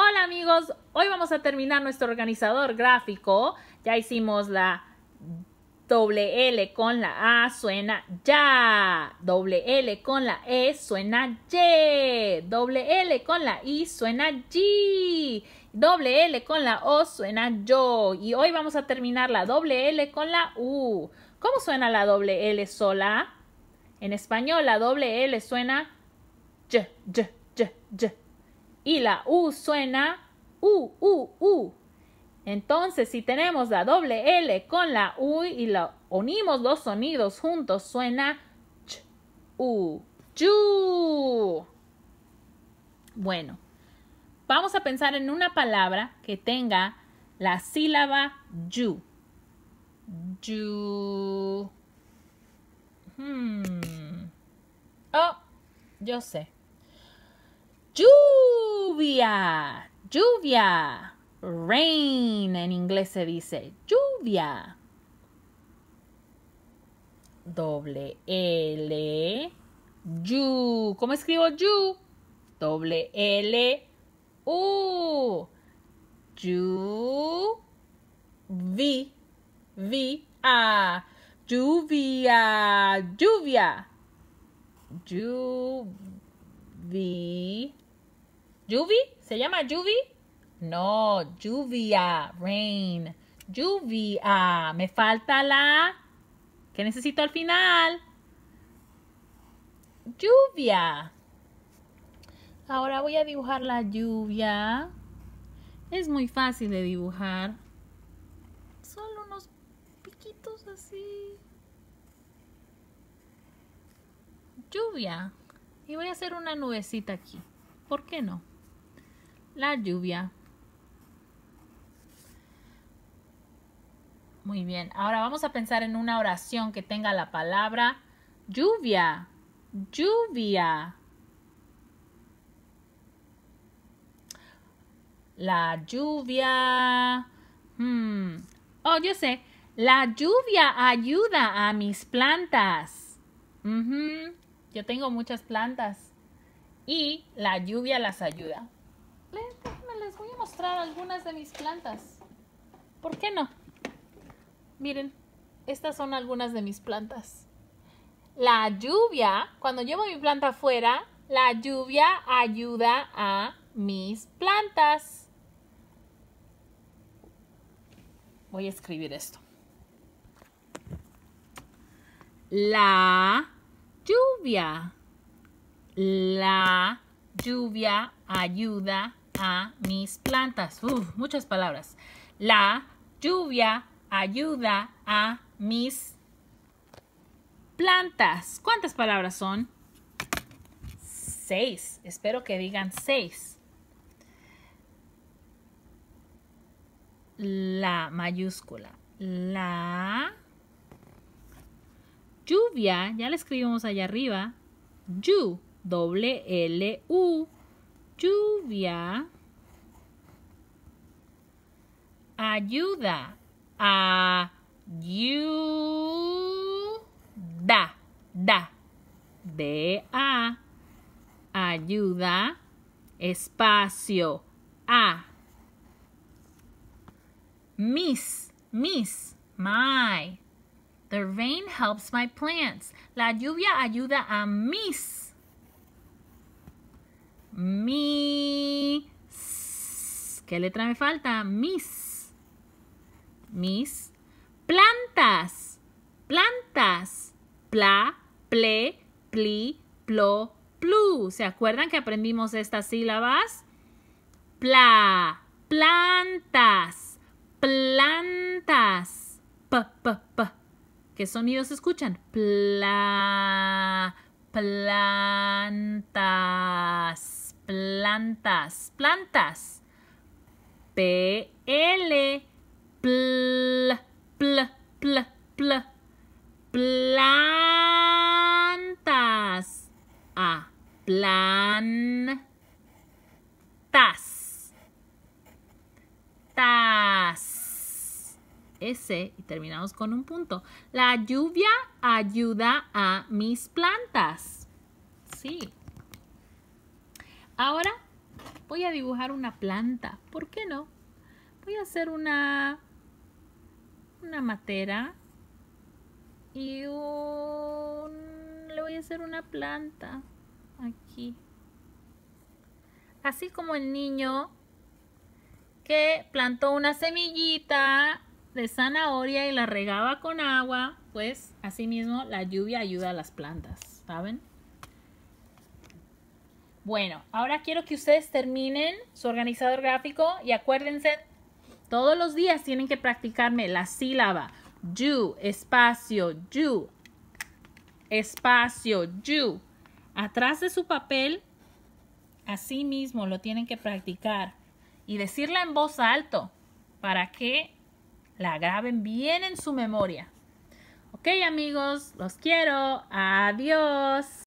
Hola amigos, hoy vamos a terminar nuestro organizador gráfico. Ya hicimos la doble L con la A suena ya, doble L con la E suena Y, doble L con la I suena Y, doble L con la O suena yo. Y hoy vamos a terminar la doble L con la U. ¿Cómo suena la doble L sola? En español la doble L suena Y, Y, Y, Y y la U suena U, U, U. Entonces, si tenemos la doble L con la U y la, unimos los sonidos juntos, suena ch, U, yu. Bueno, vamos a pensar en una palabra que tenga la sílaba yu. Yu. Hmm. Oh, yo sé. Yu lluvia, lluvia. Rain en inglés se dice lluvia. Doble L, yu. ¿Cómo escribo yu? Doble L, u. vi, vi, a. Lluvia, lluvia. Lluvia. ¿Lluvia? ¿Se llama lluvia? No, lluvia, rain, lluvia. Me falta la que necesito al final. Lluvia. Ahora voy a dibujar la lluvia. Es muy fácil de dibujar. Solo unos piquitos así. Lluvia. Y voy a hacer una nubecita aquí. ¿Por qué no? la lluvia. Muy bien, ahora vamos a pensar en una oración que tenga la palabra lluvia, lluvia. La lluvia. Hmm. Oh, yo sé. La lluvia ayuda a mis plantas. Yo tengo muchas plantas. Y la lluvia las ayuda algunas de mis plantas. ¿Por qué no? Miren, estas son algunas de mis plantas. La lluvia, cuando llevo mi planta afuera, la lluvia ayuda a mis plantas. Voy a escribir esto. La lluvia. La lluvia ayuda a mis plantas. muchas palabras. La lluvia ayuda a mis plantas. ¿Cuántas palabras son? Seis. Espero que digan seis. La mayúscula. La lluvia, ya la escribimos allá arriba. Yu, doble L, U, lluvia ayuda ayuda da de a ayuda espacio a miss miss my the rain helps my plants la lluvia ayuda a mis mi. ¿Qué letra me falta? Mis. Mis. Plantas. Plantas. Pla, ple, pli, plo, plu. ¿Se acuerdan que aprendimos estas sílabas? Pla. Plantas. Plantas. P, p, p. ¿Qué sonidos escuchan? Pla. Planta plantas, plantas. PL, pl, pl, pl, pl, plantas. A, plantas. Tas. S y terminamos con un punto. La lluvia ayuda a mis plantas. Sí. Ahora Voy a dibujar una planta. ¿Por qué no? Voy a hacer una, una matera y le voy a hacer una planta aquí. Así como el niño que plantó una semillita de zanahoria y la regaba con agua, pues asimismo la lluvia ayuda a las plantas, ¿saben? Bueno, ahora quiero que ustedes terminen su organizador gráfico y acuérdense, todos los días tienen que practicarme la sílaba you, espacio, you, espacio, you. Atrás de su papel, así mismo lo tienen que practicar y decirla en voz alto para que la graben bien en su memoria. Ok amigos, los quiero. Adiós.